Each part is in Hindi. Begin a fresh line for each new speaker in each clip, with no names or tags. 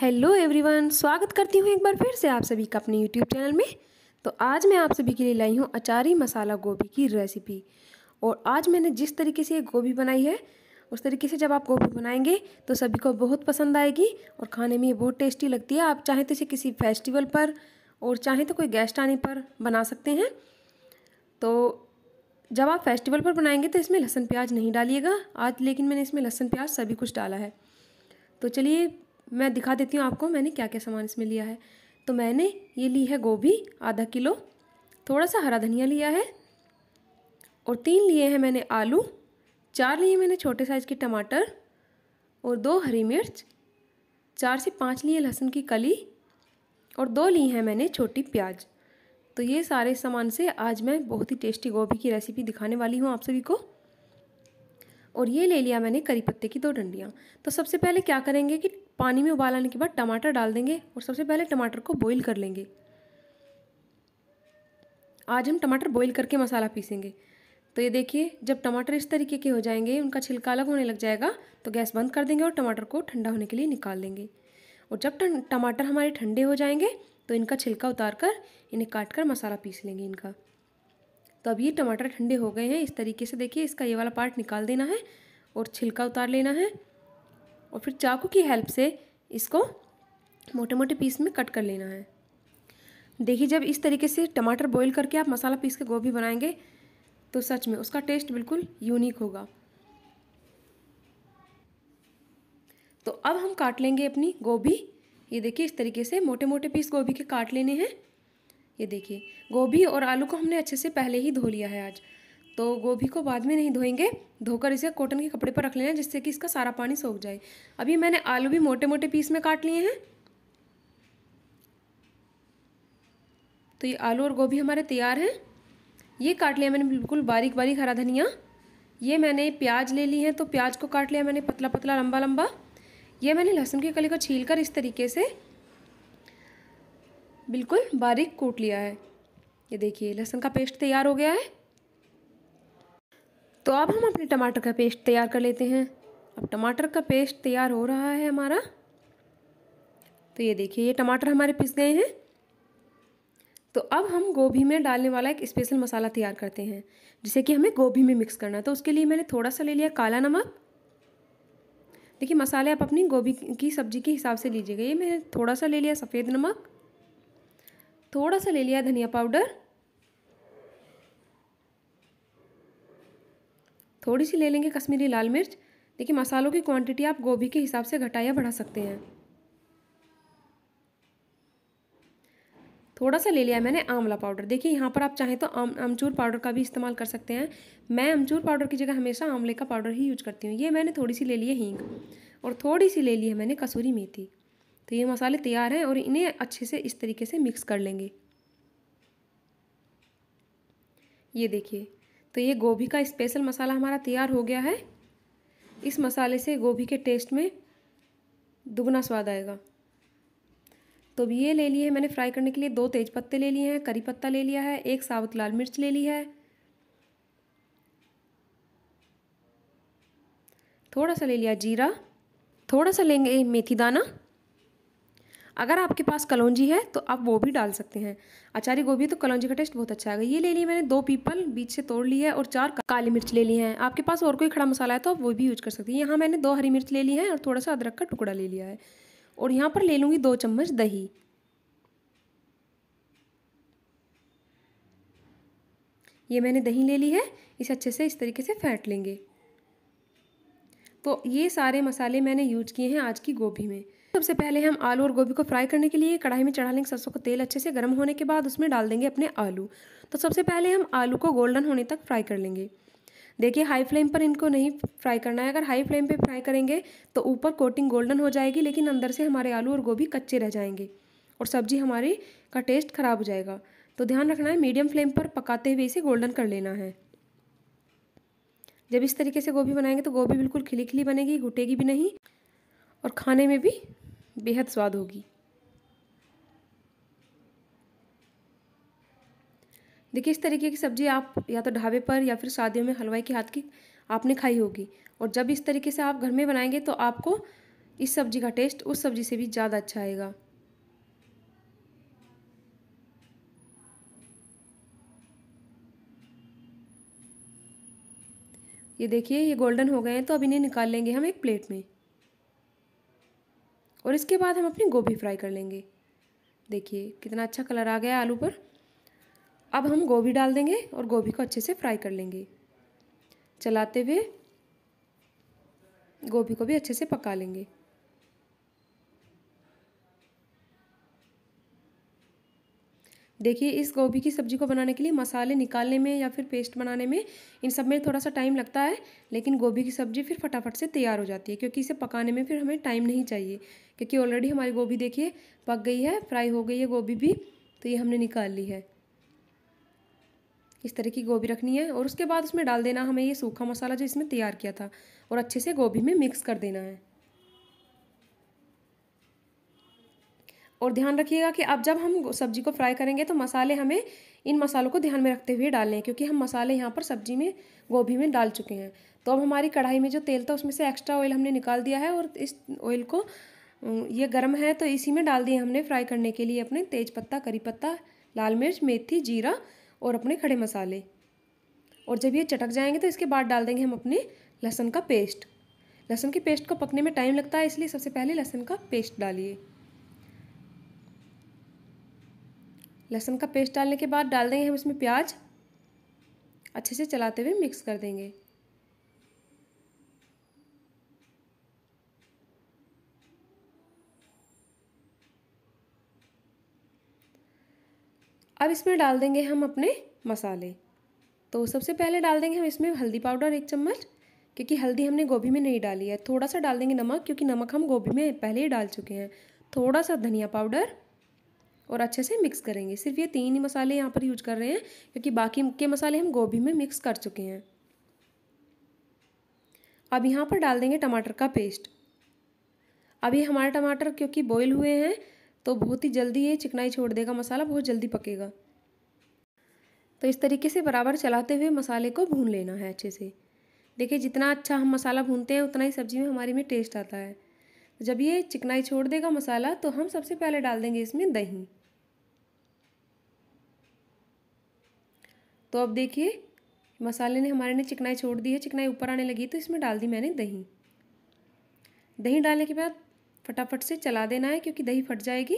हेलो एवरीवन स्वागत करती हूँ एक बार फिर से आप सभी का अपने यूट्यूब चैनल में तो आज मैं आप सभी के लिए लाई हूँ अचारी मसाला गोभी की रेसिपी और आज मैंने जिस तरीके से ये गोभी बनाई है उस तरीके से जब आप गोभी बनाएंगे तो सभी को बहुत पसंद आएगी और खाने में ये बहुत टेस्टी लगती है आप चाहें तो इसे किसी फेस्टिवल पर और चाहें तो कोई गेस्ट आने पर बना सकते हैं तो जब आप फेस्टिवल पर बनाएंगे तो इसमें लहसुन प्याज नहीं डालिएगा आज लेकिन मैंने इसमें लहसुन प्याज सभी कुछ डाला है तो चलिए मैं दिखा देती हूँ आपको मैंने क्या क्या सामान इसमें लिया है तो मैंने ये ली है गोभी आधा किलो थोड़ा सा हरा धनिया लिया है और तीन लिए हैं मैंने आलू चार लिए मैंने छोटे साइज़ के टमाटर और दो हरी मिर्च चार से पाँच लिए लहसुन की कली और दो ली हैं मैंने छोटी प्याज तो ये सारे सामान से आज मैं बहुत ही टेस्टी गोभी की रेसिपी दिखाने वाली हूँ आप सभी को और ये ले लिया मैंने करी पत्ते की दो डंडियाँ तो सबसे पहले क्या करेंगे कि पानी में उबाल आने के बाद टमाटर डाल देंगे और सबसे पहले टमाटर को बॉईल कर लेंगे आज हम टमाटर बॉईल करके मसाला पीसेंगे तो ये देखिए जब टमाटर इस तरीके के हो जाएंगे उनका छिलका अलग होने लग जाएगा तो गैस बंद कर देंगे और टमाटर को ठंडा होने के लिए निकाल देंगे और जब टमाटर हमारे ठंडे हो जाएंगे तो इनका छिलका उतार कर इन्हें काट कर मसाला पीस लेंगे इनका तो अब ये टमाटर ठंडे हो गए हैं इस तरीके से देखिए इसका ये वाला पार्ट निकाल देना है और छिलका उतार लेना है और फिर चाकू की हेल्प से इसको मोटे मोटे पीस में कट कर लेना है देखिए जब इस तरीके से टमाटर बॉईल करके आप मसाला पीस के गोभी बनाएंगे तो सच में उसका टेस्ट बिल्कुल यूनिक होगा तो अब हम काट लेंगे अपनी गोभी ये देखिए इस तरीके से मोटे मोटे पीस गोभी के काट लेने हैं ये देखिए गोभी और आलू को हमने अच्छे से पहले ही धो लिया है आज तो गोभी को बाद में नहीं धोएंगे धोकर इसे कॉटन के कपड़े पर रख लेना जिससे कि इसका सारा पानी सोख जाए अभी मैंने आलू भी मोटे मोटे पीस में काट लिए हैं तो ये आलू और गोभी हमारे तैयार हैं ये काट लिया मैंने बिल्कुल बारीक बारीक हरा धनिया ये मैंने प्याज ले ली है तो प्याज को काट लिया मैंने पतला पतला लंबा लंबा ये मैंने लहसुन की कली को छील कर इस तरीके से बिल्कुल बारीक कूट लिया है ये देखिए लहसुन का पेस्ट तैयार हो गया है तो अब हम अपने टमाटर का पेस्ट तैयार कर लेते हैं अब टमाटर का पेस्ट तैयार हो रहा है हमारा तो ये देखिए ये टमाटर हमारे पिस गए हैं तो अब हम गोभी में डालने वाला एक स्पेशल मसाला तैयार करते हैं जिसे कि हमें गोभी में मिक्स करना है तो उसके लिए मैंने थोड़ा सा ले लिया काला नमक देखिए मसाले आप अपनी गोभी की सब्ज़ी के हिसाब से लीजिएगा ये मैंने थोड़ा सा ले लिया सफ़ेद नमक थोड़ा सा ले लिया धनिया पाउडर थोड़ी सी ले लेंगे कश्मीरी लाल मिर्च देखिए मसालों की क्वांटिटी आप गोभी के हिसाब से घटा या बढ़ा सकते हैं थोड़ा सा ले लिया मैंने आंवला पाउडर देखिए यहाँ पर आप चाहें तो आम अमचूर पाउडर का भी इस्तेमाल कर सकते हैं मैं अमचूर पाउडर की जगह हमेशा आंवले का पाउडर ही यूज करती हूँ ये मैंने थोड़ी सी ले ली है हींग और थोड़ी सी ले ली है मैंने कसूरी मेथी तो ये मसाले तैयार हैं और इन्हें अच्छे से इस तरीके से मिक्स कर लेंगे ये देखिए तो ये गोभी का स्पेशल मसाला हमारा तैयार हो गया है इस मसाले से गोभी के टेस्ट में दुगना स्वाद आएगा तो अब ये ले लिए है मैंने फ्राई करने के लिए दो तेज पत्ते ले लिए हैं करी पत्ता ले लिया है एक साबुत लाल मिर्च ले ली है थोड़ा सा ले लिया जीरा थोड़ा सा लेंगे मेथी दाना अगर आपके पास कलौजी है तो आप वो भी डाल सकते हैं अचारी गोभी तो कलौजी का टेस्ट बहुत अच्छा आएगा ये ले लिए मैंने दो पीपल बीच से तोड़ ली है और चार काली मिर्च ले ली है आपके पास और कोई खड़ा मसाला है तो आप वो भी यूज कर सकते हैं यहाँ मैंने दो हरी मिर्च ले ली है और थोड़ा सा अदरक का टुकड़ा ले लिया है और यहाँ पर ले लूँगी दो चम्मच दही ये मैंने दही ले ली है इसे अच्छे से इस तरीके से फेंट लेंगे तो ये सारे मसाले मैंने यूज किए हैं आज की गोभी में सबसे पहले हम आलू और गोभी को फ्राई करने के लिए कढ़ाई में चढ़ा लेंगे सरसों का तेल अच्छे से गर्म होने के बाद उसमें डाल देंगे अपने आलू तो सबसे पहले हम आलू को गोल्डन होने तक फ्राई कर लेंगे देखिए हाई फ्लेम पर इनको नहीं फ्राई करना है अगर हाई फ्लेम पर फ्राई करेंगे तो ऊपर कोटिंग गोल्डन हो जाएगी लेकिन अंदर से हमारे आलू और गोभी कच्चे रह जाएंगे और सब्जी हमारी का टेस्ट खराब हो जाएगा तो ध्यान रखना है मीडियम फ्लेम पर पकाते हुए इसे गोल्डन कर लेना है जब इस तरीके से गोभी बनाएंगे तो गोभी बिल्कुल खिली खिली बनेगी घुटेगी भी नहीं और खाने में भी बेहद स्वाद होगी देखिए इस तरीके की सब्ज़ी आप या तो ढाबे पर या फिर शादियों में हलवाई के हाथ की आपने खाई होगी और जब इस तरीके से आप घर में बनाएंगे तो आपको इस सब्ज़ी का टेस्ट उस सब्ज़ी से भी ज़्यादा अच्छा आएगा ये देखिए ये गोल्डन हो गए हैं तो अब इन्हें निकाल लेंगे हम एक प्लेट में और इसके बाद हम अपनी गोभी फ्राई कर लेंगे देखिए कितना अच्छा कलर आ गया आलू पर अब हम गोभी डाल देंगे और गोभी को अच्छे से फ्राई कर लेंगे चलाते हुए गोभी को भी अच्छे से पका लेंगे देखिए इस गोभी की सब्ज़ी को बनाने के लिए मसाले निकालने में या फिर पेस्ट बनाने में इन सब में थोड़ा सा टाइम लगता है लेकिन गोभी की सब्ज़ी फिर फटाफट से तैयार हो जाती है क्योंकि इसे पकाने में फिर हमें टाइम नहीं चाहिए क्योंकि ऑलरेडी हमारी गोभी देखिए पक गई है फ्राई हो गई है गोभी भी तो ये हमने निकाल ली है इस तरह की गोभी रखनी है और उसके बाद उसमें डाल देना हमें ये सूखा मसाला जो इसमें तैयार किया था और अच्छे से गोभी में मिक्स कर देना है और ध्यान रखिएगा कि अब जब हम सब्जी को फ्राई करेंगे तो मसाले हमें इन मसालों को ध्यान में रखते हुए डालने हैं क्योंकि हम मसाले यहाँ पर सब्जी में गोभी में डाल चुके हैं तो अब हमारी कढ़ाई में जो तेल था उसमें से एक्स्ट्रा ऑयल हमने निकाल दिया है और इस ऑयल को ये गर्म है तो इसी में डाल दिए हमने फ्राई करने के लिए अपने तेज पत्ता करी पत्ता लाल मिर्च मेथी जीरा और अपने खड़े मसाले और जब ये चटक जाएंगे तो इसके बाद डाल देंगे हम अपने लहसुन का पेस्ट लहसुन के पेस्ट को पकने में टाइम लगता है इसलिए सबसे पहले लहसुन का पेस्ट डालिए लहसुन का पेस्ट डालने के बाद डाल देंगे हम इसमें प्याज अच्छे से चलाते हुए मिक्स कर देंगे अब इसमें डाल देंगे हम अपने मसाले तो सबसे पहले डाल देंगे हम इसमें हल्दी पाउडर एक चम्मच क्योंकि हल्दी हमने गोभी में नहीं डाली है थोड़ा सा डाल देंगे नमक क्योंकि नमक हम गोभी में पहले ही डाल चुके हैं थोड़ा सा धनिया पाउडर और अच्छे से मिक्स करेंगे सिर्फ ये तीन ही मसाले यहाँ पर यूज कर रहे हैं क्योंकि बाकी के मसाले हम गोभी में मिक्स कर चुके हैं अब यहाँ पर डाल देंगे टमाटर का पेस्ट अभी हमारे टमाटर क्योंकि बॉईल हुए हैं तो बहुत ही जल्दी ये चिकनाई छोड़ देगा मसाला बहुत जल्दी पकेगा तो इस तरीके से बराबर चलाते हुए मसाले को भून लेना है अच्छे से देखिए जितना अच्छा हम मसाला भूनते हैं उतना ही सब्ज़ी में हमारी में टेस्ट आता है जब ये चिकनाई छोड़ देगा मसाला तो हम सबसे पहले डाल देंगे इसमें दही तो अब देखिए मसाले ने हमारे ने चिकनाई छोड़ दी है चिकनाई ऊपर आने लगी तो इसमें डाल दी मैंने दही दही डालने के बाद फटाफट से चला देना है क्योंकि दही फट जाएगी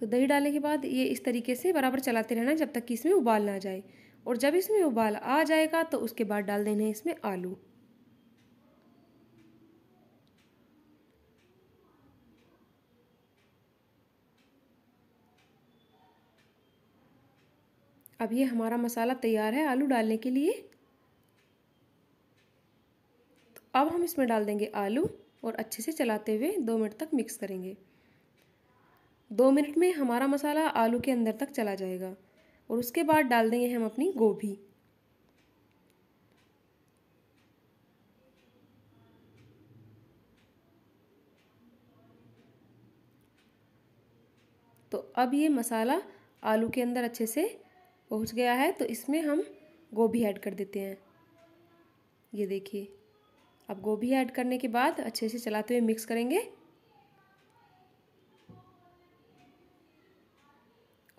तो दही डालने के बाद ये इस तरीके से बराबर चलाते रहना जब तक कि इसमें उबाल ना जाए और जब इसमें उबाल आ जाएगा तो उसके बाद डाल देना है इसमें आलू अब ये हमारा मसाला तैयार है आलू डालने के लिए तो अब हम इसमें डाल देंगे आलू और अच्छे से चलाते हुए दो मिनट तक मिक्स करेंगे दो मिनट में हमारा मसाला आलू के अंदर तक चला जाएगा और उसके बाद डाल देंगे हम अपनी गोभी तो अब ये मसाला आलू के अंदर अच्छे से पहुंच गया है तो इसमें हम गोभी ऐड कर देते हैं ये देखिए अब गोभी ऐड करने के बाद अच्छे से चलाते हुए मिक्स करेंगे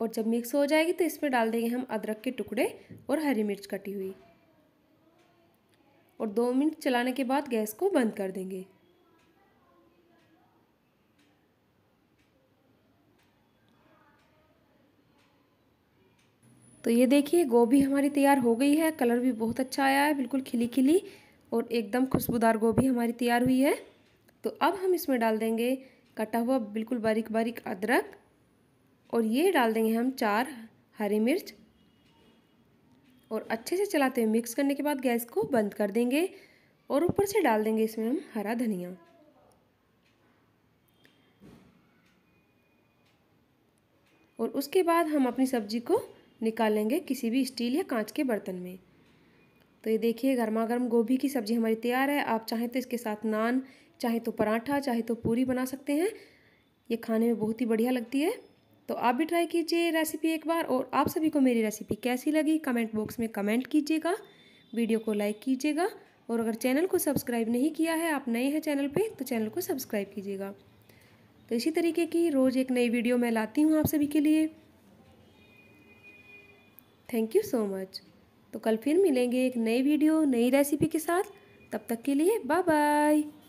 और जब मिक्स हो जाएगी तो इसमें डाल देंगे हम अदरक के टुकड़े और हरी मिर्च कटी हुई और दो मिनट चलाने के बाद गैस को बंद कर देंगे तो ये देखिए गोभी हमारी तैयार हो गई है कलर भी बहुत अच्छा आया है बिल्कुल खिली खिली और एकदम खुशबूदार गोभी हमारी तैयार हुई है तो अब हम इसमें डाल देंगे कटा हुआ बिल्कुल बारीक बारीक अदरक और ये डाल देंगे हम चार हरी मिर्च और अच्छे से चलाते हुए मिक्स करने के बाद गैस को बंद कर देंगे और ऊपर से डाल देंगे इसमें हम हरा धनिया और उसके बाद हम अपनी सब्जी को निकालेंगे किसी भी स्टील या कांच के बर्तन में तो ये देखिए गर्मा गर्म गोभी की सब्ज़ी हमारी तैयार है आप चाहें तो इसके साथ नान चाहे तो पराठा चाहे तो पूरी बना सकते हैं ये खाने में बहुत ही बढ़िया लगती है तो आप भी ट्राई कीजिए रेसिपी एक बार और आप सभी को मेरी रेसिपी कैसी लगी कमेंट बॉक्स में कमेंट कीजिएगा वीडियो को लाइक कीजिएगा और अगर चैनल को सब्सक्राइब नहीं किया है आप नए हैं चैनल पे तो चैनल को सब्सक्राइब कीजिएगा तो इसी तरीके की रोज़ एक नई वीडियो मैं लाती हूँ आप सभी के लिए थैंक यू सो मच तो कल फिर मिलेंगे एक नई वीडियो नई रेसिपी के साथ तब तक के लिए बाय बाय